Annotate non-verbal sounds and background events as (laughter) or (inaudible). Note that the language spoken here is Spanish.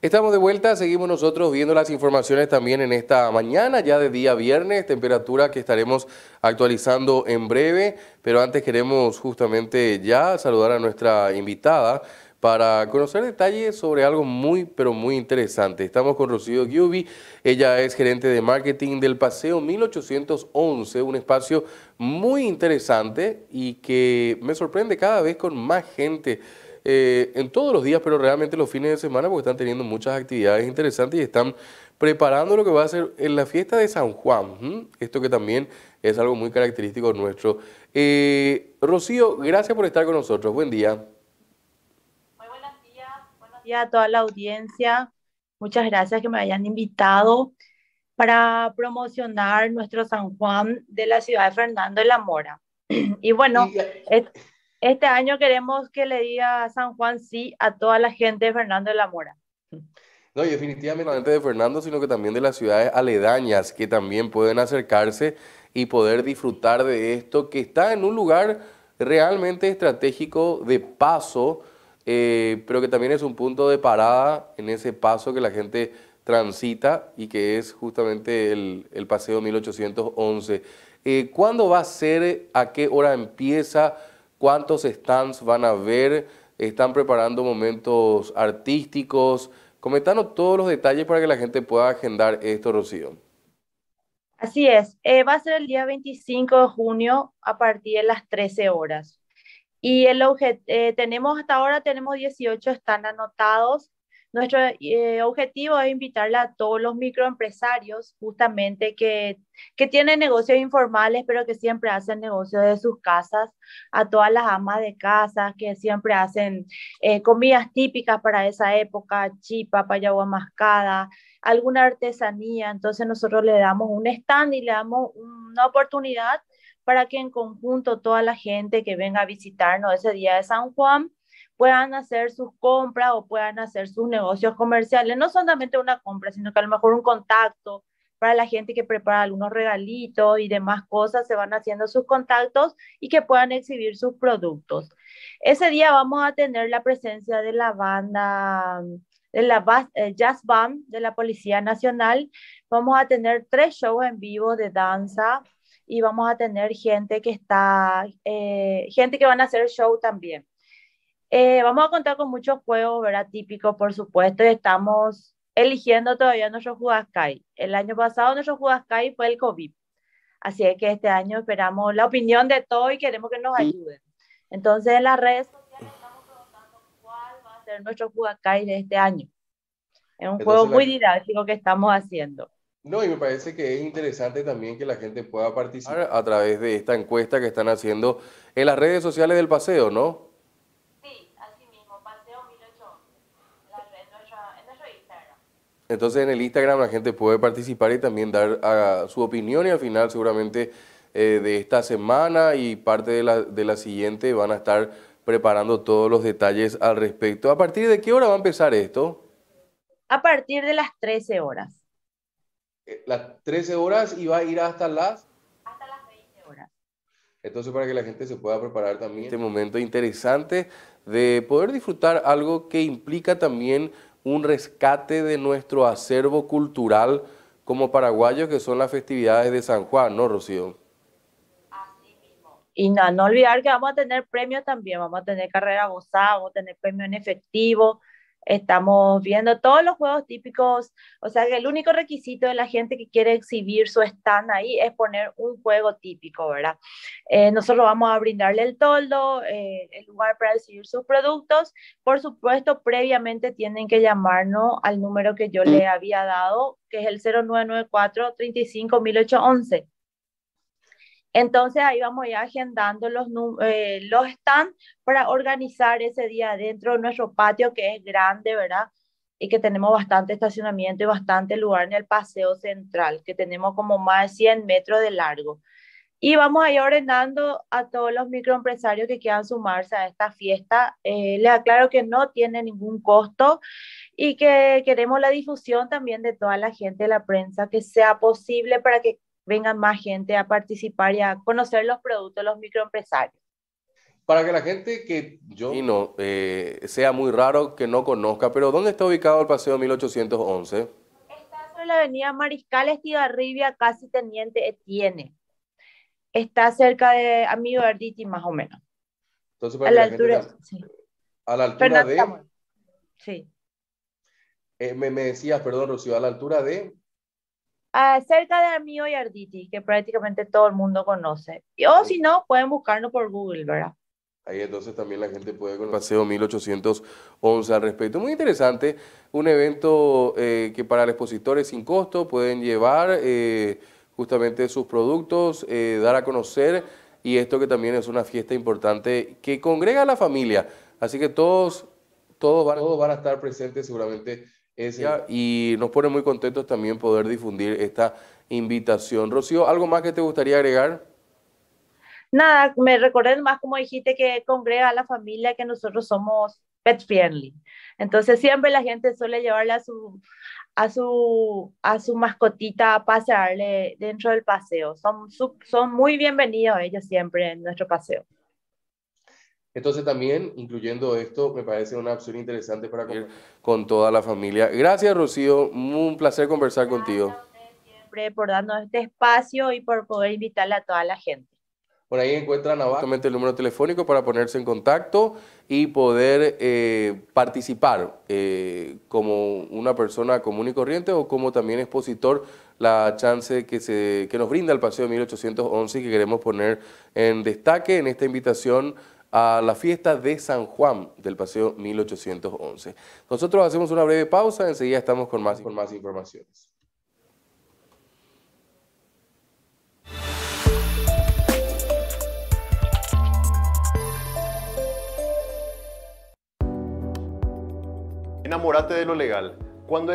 Estamos de vuelta, seguimos nosotros viendo las informaciones también en esta mañana, ya de día viernes, temperatura que estaremos actualizando en breve, pero antes queremos justamente ya saludar a nuestra invitada para conocer detalles sobre algo muy, pero muy interesante. Estamos con Rocío Gubi, ella es gerente de marketing del Paseo 1811, un espacio muy interesante y que me sorprende cada vez con más gente eh, en todos los días, pero realmente los fines de semana, porque están teniendo muchas actividades interesantes y están preparando lo que va a ser en la fiesta de San Juan. Esto que también es algo muy característico nuestro. Eh, Rocío, gracias por estar con nosotros. Buen día. Muy buenos días. Buenos días a toda la audiencia. Muchas gracias que me hayan invitado para promocionar nuestro San Juan de la ciudad de Fernando de la Mora. (clears throat) Y bueno, este año queremos que le diga San Juan sí a toda la gente de Fernando de la Mora. No, y definitivamente de Fernando, sino que también de las ciudades aledañas que también pueden acercarse y poder disfrutar de esto que está en un lugar realmente estratégico de paso, eh, pero que también es un punto de parada en ese paso que la gente transita y que es justamente el, paseo 1811. Eh, ¿Cuándo va a ser? ¿A qué hora empieza? cuántos stands van a ver, están preparando momentos artísticos. Comentanos todos los detalles para que la gente pueda agendar esto, Rocío. Así es, eh, va a ser el día 25 de junio a partir de las 13 horas. Y el objeto, eh, tenemos hasta ahora, tenemos 18 están anotados nuestro eh, objetivo es invitarle a todos los microempresarios, justamente que, que tienen negocios informales, pero que siempre hacen negocios de sus casas, a todas las amas de casa que siempre hacen eh, comidas típicas para esa época, chipa, payagua mascada, alguna artesanía. Entonces nosotros le damos un stand y le damos una oportunidad para que en conjunto toda la gente que venga a visitarnos ese día de San Juan puedan hacer sus compras o puedan hacer sus negocios comerciales. No solamente una compra, sino que a lo mejor un contacto para la gente que prepara algunos regalitos y demás cosas, se van haciendo sus contactos y que puedan exhibir sus productos. Ese día vamos a tener la presencia de la banda, de la eh, Jazz Band de la Policía Nacional. Vamos a tener tres shows en vivo de danza y vamos a tener gente que está, eh, gente que van a hacer show también. Eh, vamos a contar con muchos juegos, ¿verdad? Típicos, por supuesto, y estamos eligiendo todavía nuestro Jugaskai. El año pasado nuestro Jugaskai fue el COVID, así es que este año esperamos la opinión de todos y queremos que nos ayuden. Entonces, en las redes sociales estamos preguntando cuál va a ser nuestro Jugaskai de este año. Es un juego muy didáctico que estamos haciendo. No, y me parece que es interesante también que la gente pueda participar a través de esta encuesta que están haciendo en las redes sociales del paseo, ¿no? Entonces en el Instagram la gente puede participar y también dar ah, su opinión y al final seguramente eh, de esta semana y parte de la, de la siguiente van a estar preparando todos los detalles al respecto. ¿A partir de qué hora va a empezar esto? A partir de las 13 horas. Eh, las 13 horas y va a ir hasta las... Hasta las 20 horas. Entonces para que la gente se pueda preparar también este momento interesante de poder disfrutar algo que implica también un rescate de nuestro acervo cultural como paraguayo, que son las festividades de San Juan, ¿no, Rocío? Y no, no olvidar que vamos a tener premios también, vamos a tener carrera gozada, vamos a tener premios en efectivo, estamos viendo todos los juegos típicos, o sea que el único requisito de la gente que quiere exhibir su stand ahí es poner un juego típico, ¿verdad? Eh, nosotros vamos a brindarle el toldo, eh, el lugar para exhibir sus productos, por supuesto, previamente tienen que llamarnos al número que yo le había dado, que es el 0994 35 entonces ahí vamos a agendando los, eh, los stands para organizar ese día dentro de nuestro patio que es grande, ¿verdad? Y que tenemos bastante estacionamiento y bastante lugar en el paseo central, que tenemos como más de 100 metros de largo. Y vamos a ir ordenando a todos los microempresarios que quieran sumarse a esta fiesta. Eh, les aclaro que no tiene ningún costo y que queremos la difusión también de toda la gente de la prensa, que sea posible para que venga más gente a participar y a conocer los productos, de los microempresarios. Para que la gente que yo... Y no, eh, sea muy raro que no conozca, pero ¿dónde está ubicado el Paseo 1811? Está sobre la avenida Mariscal Estibarribia, casi Teniente Etienne. Está cerca de Amigo Arditi, más o menos. Entonces, para a, la altura, gente, a la altura de... Sí. Eh, me, me decías, perdón, Rocío, a la altura de... Ah, cerca de amigo y Arditi, que prácticamente todo el mundo conoce. O si no, pueden buscarlo por Google, ¿verdad? Ahí entonces también la gente puede con paseo 1811 al respecto. Muy interesante, un evento eh, que para el expositor es sin costo, pueden llevar eh, justamente sus productos, eh, dar a conocer y esto que también es una fiesta importante que congrega a la familia. Así que todos, todos, van, todos van a estar presentes seguramente y nos pone muy contentos también poder difundir esta invitación. Rocío, ¿algo más que te gustaría agregar? Nada, me recordé más como dijiste que congrega a la familia que nosotros somos pet friendly. Entonces siempre la gente suele llevarle a su, a su, a su mascotita a pasearle dentro del paseo. Son, son muy bienvenidos ellos siempre en nuestro paseo. Entonces también, incluyendo esto, me parece una opción interesante para con toda la familia. Gracias, Rocío. Un placer conversar contigo. siempre por darnos este espacio y por poder invitarle a toda la gente. Por ahí encuentran abajo el número telefónico para ponerse en contacto y poder eh, participar eh, como una persona común y corriente o como también expositor la chance que, se, que nos brinda el Paseo 1811 que queremos poner en destaque en esta invitación a la fiesta de San Juan del Paseo 1811. Nosotros hacemos una breve pausa, enseguida estamos con más, con más informaciones. Enamórate de lo legal. Cuando